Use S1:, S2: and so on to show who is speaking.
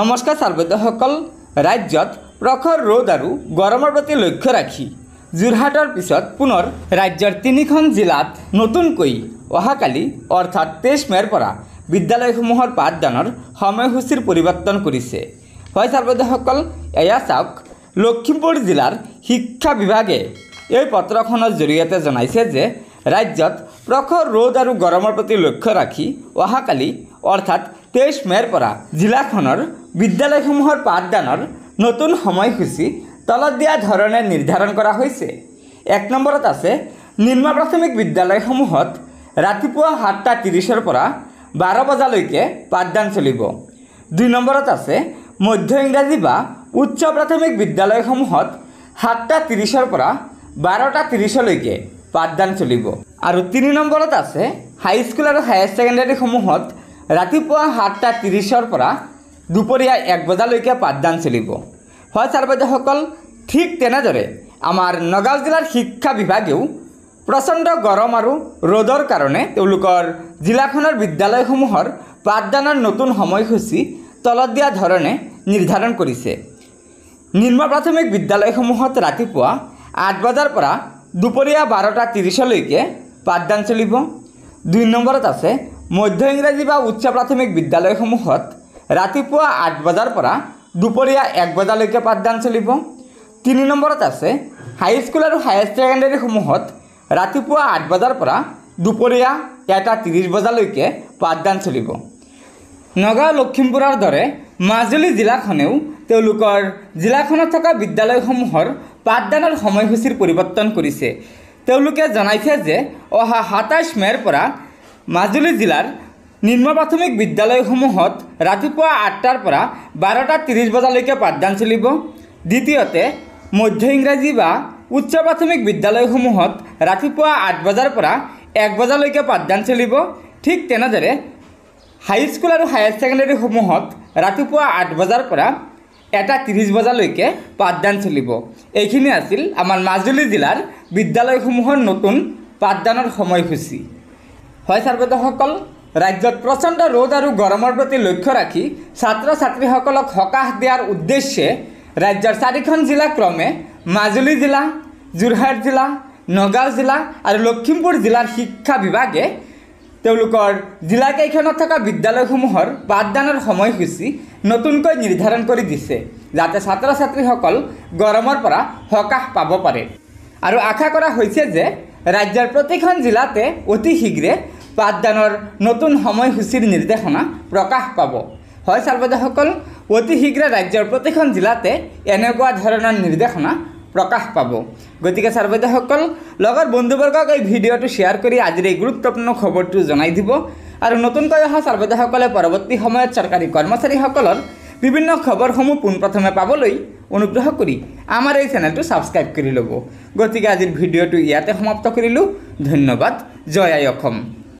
S1: নমস্কাৰ চাৰ্বদসকল ৰাজ্যত প্ৰখৰ ৰ'দ আৰু গৰমৰ প্ৰতি লক্ষ্য ৰাখি যোৰহাটৰ পিছত পুনৰ ৰাজ্যৰ তিনিখন জিলাত নতুনকৈ অহাকালি অৰ্থাৎ তেইছ মেৰ পৰা বিদ্যালয়সমূহৰ পাঠদানৰ সময়সূচীৰ পৰিৱৰ্তন কৰিছে হয় চাৰ্বদসকল এয়া চাওক লখিমপুৰ জিলাৰ শিক্ষা বিভাগে এই পত্ৰখনৰ জৰিয়তে জনাইছে যে ৰাজ্যত প্ৰখৰ ৰ'দ আৰু গৰমৰ প্ৰতি লক্ষ্য ৰাখি অহাকালি অৰ্থাৎ তেইছ মেৰ পৰা জিলাখনৰ বিদ্যালয়সমূহৰ পাঠদানৰ নতুন সময়সূচী তলত দিয়া ধৰণে নিৰ্ধাৰণ কৰা হৈছে এক নম্বৰত আছে নিম্ন প্ৰাথমিক বিদ্যালয়সমূহত ৰাতিপুৱা সাতটা ত্ৰিছৰ পৰা বাৰ বজালৈকে পাঠদান চলিব দুই নম্বৰত আছে মধ্য ইংৰাজী বা উচ্চ প্ৰাথমিক বিদ্যালয়সমূহত সাতটা ত্ৰিছৰ পৰা বাৰটা ত্ৰিছলৈকে পাঠদান চলিব আৰু তিনি নম্বৰত আছে হাইস্কুল আৰু হায়াৰ ছেকেণ্ডেৰীসমূহত ৰাতিপুৱা সাতটা ত্ৰিছৰ পৰা দুপৰীয়া এক বজালৈকে পাঠদান চলিব হয় ছাৰ বাইদেউসকল ঠিক তেনেদৰে আমাৰ নগাঁও জিলাৰ শিক্ষা বিভাগেও প্ৰচণ্ড গৰম আৰু ৰ'দৰ কাৰণে তেওঁলোকৰ জিলাখনৰ বিদ্যালয়সমূহৰ পাঠদানৰ নতুন সময়সূচী তলত দিয়া ধৰণে নিৰ্ধাৰণ কৰিছে নিম্ন প্ৰাথমিক বিদ্যালয়সমূহত ৰাতিপুৱা আঠ বজাৰ পৰা দুপৰীয়া বাৰটা ত্ৰিছলৈকে পাঠদান চলিব দুই নম্বৰত আছে মধ্য ইংৰাজী বা উচ্চ প্ৰাথমিক বিদ্যালয়সমূহত ৰাতিপুৱা আঠ বজাৰ পৰা দুপৰীয়া এক বজালৈকে পাঠদান চলিব তিনি নম্বৰত আছে হাইস্কুল আৰু হায়াৰ ছেকেণ্ডেৰীসমূহত ৰাতিপুৱা আঠ বজাৰ পৰা দুপৰীয়া এটা ত্ৰিছ বজালৈকে পাঠদান চলিব নগাঁও লখিমপুৰৰ দৰে মাজুলী জিলাখনেও তেওঁলোকৰ জিলাখনত থকা বিদ্যালয়সমূহৰ পাঠদানৰ সময়সূচীৰ পৰিৱৰ্তন কৰিছে তেওঁলোকে জনাইছে যে অহা সাতাইছ মেৰ পৰা মাজুলী জিলাৰ নিম্ন প্ৰাথমিক বিদ্যালয়সমূহত ৰাতিপুৱা আঠটাৰ পৰা বাৰটা ত্ৰিছ বজালৈকে পাঠদান চলিব দ্বিতীয়তে মধ্য ইংৰাজী বা উচ্চ প্ৰাথমিক বিদ্যালয়সমূহত ৰাতিপুৱা আঠ বজাৰ পৰা এক বজালৈকে পাঠদান চলিব ঠিক তেনেদৰে হাইস্কুল আৰু হায়াৰ ছেকেণ্ডেৰীসমূহত ৰাতিপুৱা আঠ বজাৰ পৰা এটা ত্ৰিছ বজালৈকে পাঠদান চলিব এইখিনি আছিল আমাৰ মাজুলী জিলাৰ বিদ্যালয়সমূহৰ নতুন পাঠদানৰ সময়সূচী হয় স্বাগতসকল ৰাজ্যত প্ৰচণ্ড ৰ'দ আৰু গৰমৰ প্ৰতি লক্ষ্য ৰাখি ছাত্ৰ ছাত্ৰীসকলক সকাহ দিয়াৰ উদ্দেশ্যে ৰাজ্যৰ চাৰিখন জিলা ক্ৰমে মাজুলী জিলা যোৰহাট জিলা নগাঁও জিলা আৰু লখিমপুৰ জিলাৰ শিক্ষা বিভাগে তেওঁলোকৰ জিলাকেইখনত থকা বিদ্যালয়সমূহৰ পাঠদানৰ সময়সূচী নতুনকৈ নিৰ্ধাৰণ কৰি দিছে যাতে ছাত্ৰ ছাত্ৰীসকল গৰমৰ পৰা সকাহ পাব পাৰে আৰু আশা কৰা হৈছে যে ৰাজ্যৰ প্ৰতিখন জিলাতে অতি শীঘ্ৰে পাঠদানৰ নতুন সময়সূচীৰ নিৰ্দেশনা প্ৰকাশ পাব হয় চাৰ্বজাসকল অতি শীঘ্ৰে ৰাজ্যৰ প্ৰতিখন জিলাতে এনেকুৱা ধৰণৰ নিৰ্দেশনা প্ৰকাশ পাব গতিকে চাৰ্বজাসকল লগৰ বন্ধুবৰ্গক এই ভিডিঅ'টো শ্বেয়াৰ কৰি আজিৰ এই গুৰুত্বপূৰ্ণ খবৰটো জনাই দিব আৰু নতুনকৈ অহা চাৰ্বজাসকলে পৰৱৰ্তী সময়ত চৰকাৰী কৰ্মচাৰীসকলৰ বিভিন্ন খবৰসমূহ পোনপ্ৰথমে পাবলৈ অনুগ্ৰহ কৰি আমাৰ এই চেনেলটো ছাবস্ক্ৰাইব কৰি ল'ব গতিকে আজিৰ ভিডিঅ'টো ইয়াতে সমাপ্ত কৰিলোঁ ধন্যবাদ জয় আই অসম